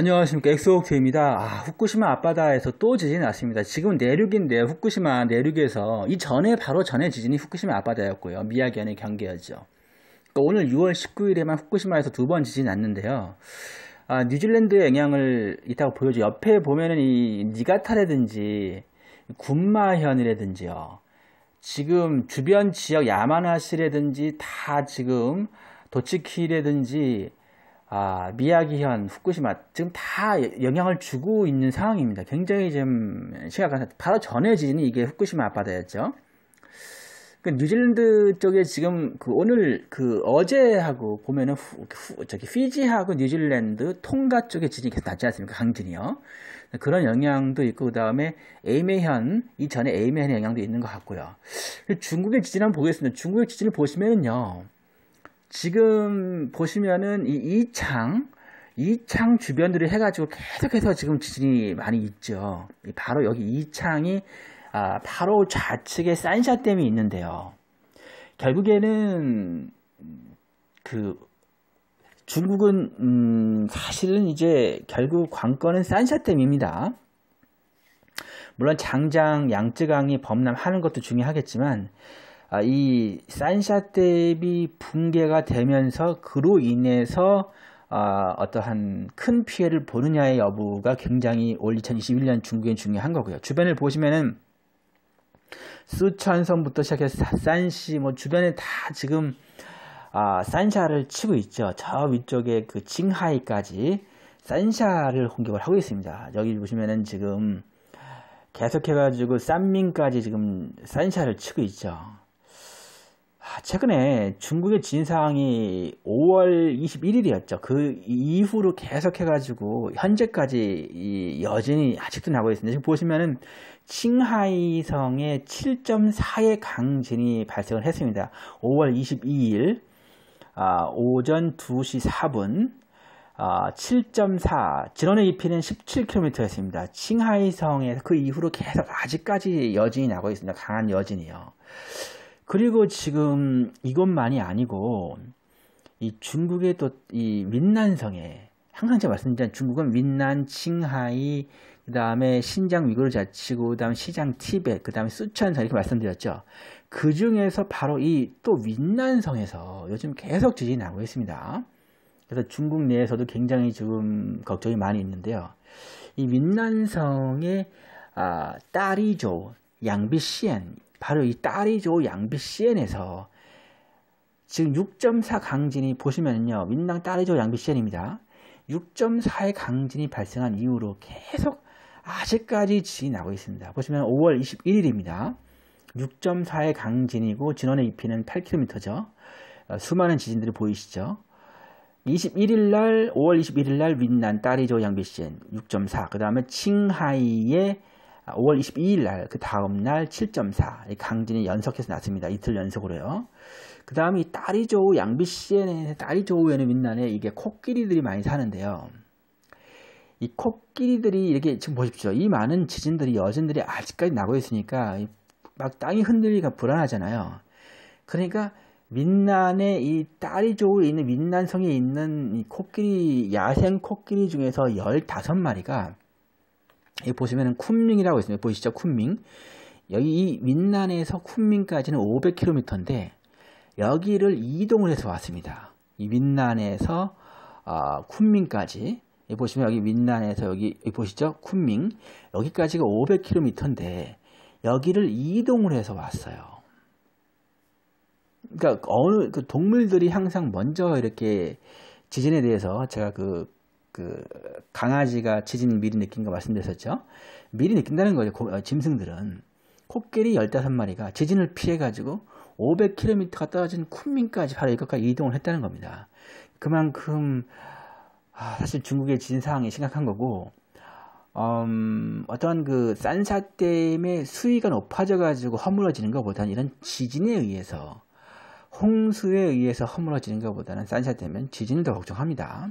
안녕하십니까 엑소옥트입니다. 아, 후쿠시마 앞바다에서 또 지진이 났습니다. 지금 내륙인데 네, 후쿠시마 내륙에서 이 전에 바로 전에 지진이 후쿠시마 앞바다였고요. 미야기현의 경계였죠. 그러니까 오늘 6월 19일에만 후쿠시마에서 두 번 지진이 났는데요. 아, 뉴질랜드의 영향을 있다고 보여줘. 옆에 보면은 이 니가타라든지 군마현이라든지요. 지금 주변 지역 야마나시라든지 다 지금 도치키라든지 아, 미야기현, 후쿠시마 지금 다 영향을 주고 있는 상황입니다. 굉장히 지금 시각한상 바로 전해 지진이 이게 후쿠시마 앞바다였죠. 그 뉴질랜드 쪽에 지금 그 오늘 그 어제하고 보면은 후, 후, 저기 피지하고 뉴질랜드 통가 쪽에 지진이 계속 났지 않습니까? 강진이요. 그런 영향도 있고 그다음에 에이메현 이전에 에이메현의 영향도 있는 것 같고요. 중국의 지진 한번 보겠습니다. 중국의 지진을 보시면은요. 지금 보시면은 이 2창, 이 창 주변들을 해가지고 계속해서 지금 지진이 많이 있죠. 바로 여기 이창이 아, 바로 좌측에 산샤댐이 있는데요. 결국에는 그 중국은 음, 사실은 이제 결국 관건은 산샤댐입니다. 물론 장장 양쯔강이 범람하는 것도 중요하겠지만 아, 이 산샤댐이 붕괴가 되면서 그로 인해서 아, 어떠한 큰 피해를 보느냐의 여부가 굉장히 올 2021년 중국엔 중요한 거고요. 주변을 보시면은 수천섬부터 시작해서 산시 뭐 주변에 다 지금 아, 산샤를 치고 있죠. 저 위쪽에 그 칭하이까지 산샤를 공격을 하고 있습니다. 여기 보시면은 지금 계속해가지고 산민까지 지금 산샤를 치고 있죠. 최근에 중국의 진상이 5월 21일이었죠. 그 이후로 계속 해가지고 현재까지 여전히 아직도 나고 있습니다. 지금 보시면은 칭하이성에 7.4의 강진이 발생을 했습니다. 5월 22일 아, 오전 2시 4분 아, 7.4지난의 깊이는 17km였습니다. 칭하이성에그 이후로 계속 아직까지 여진이 나고 있습니다. 강한 여진이요. 그리고 지금 이것만이 아니고 이 중국의 또이민난성에 항상 제가 말씀드린 중국은 민난 칭하이, 그 다음에 신장 위구르 자치구, 그 다음 시장 티벳, 그 다음에 수천성 이렇게 말씀드렸죠. 그 중에서 바로 이 또민난성에서 요즘 계속 지진이 나고 있습니다. 그래서 중국 내에서도 굉장히 지금 걱정이 많이 있는데요. 이 윈난성의 아, 딸이죠. 양비시엔 바로 이 딸이죠. 양비 CN에서 지금 6.4 강진이 보시면요. 민당 딸이죠. 양비 CN입니다. 6.4의 강진이 발생한 이후로 계속 아직까지 지나고 있습니다. 보시면 5월 21일입니다. 6.4의 강진이고 진원의 깊이는 8km죠. 어, 수많은 지진들이 보이시죠. 21일 날 5월 21일 날 윈난 딸이조 양비신 6.4. 그다음에 칭하이의 5월 아, 22일 날, 그 다음날 7.4. 강진이 연속해서 났습니다. 이틀 연속으로요. 그 다음에 딸이조우, 양비시엔의 딸이조우에는 민난에 이게 코끼리들이 많이 사는데요. 이 코끼리들이 이렇게 지금 보십시오. 이 많은 지진들이 여진들이 아직까지 나고 있으니까 막 땅이 흔들리니까 불안하잖아요. 그러니까 민난에 이 딸이조우에 있는 민난성에 있는 이 코끼리, 야생 코끼리 중에서 15마리가 여기 보시면은 쿤밍이라고 있습니다. 보이시죠? 쿤밍. 여기 이민난에서 쿤밍까지는 500km인데 여기를 이동을 해서 왔습니다. 이 윈난에서 어, 쿤밍까지 여기 보시면 여기 민난에서 여기, 여기 보시죠? 쿤밍 여기까지가 500km인데 여기를 이동을 해서 왔어요. 그러니까 어느 그 동물들이 항상 먼저 이렇게 지진에 대해서 제가 그그 강아지가 지진을 미리 느낀 거 말씀드렸었죠. 미리 느낀다는 거죠. 고, 어, 짐승들은 코끼리 15마리가 지진을 피해 가지고 500km가 떨어진 쿤민까지 바로 이것까지 이동을 했다는 겁니다. 그만큼 아, 사실 중국의 지진 상황이 심각한 거고 음, 어떤 그 산사댐의 수위가 높아져 가지고 허물어지는 것보다는 이런 지진에 의해서 홍수에 의해서 허물어지는 것보다는 산사댐은 지진을 더 걱정합니다.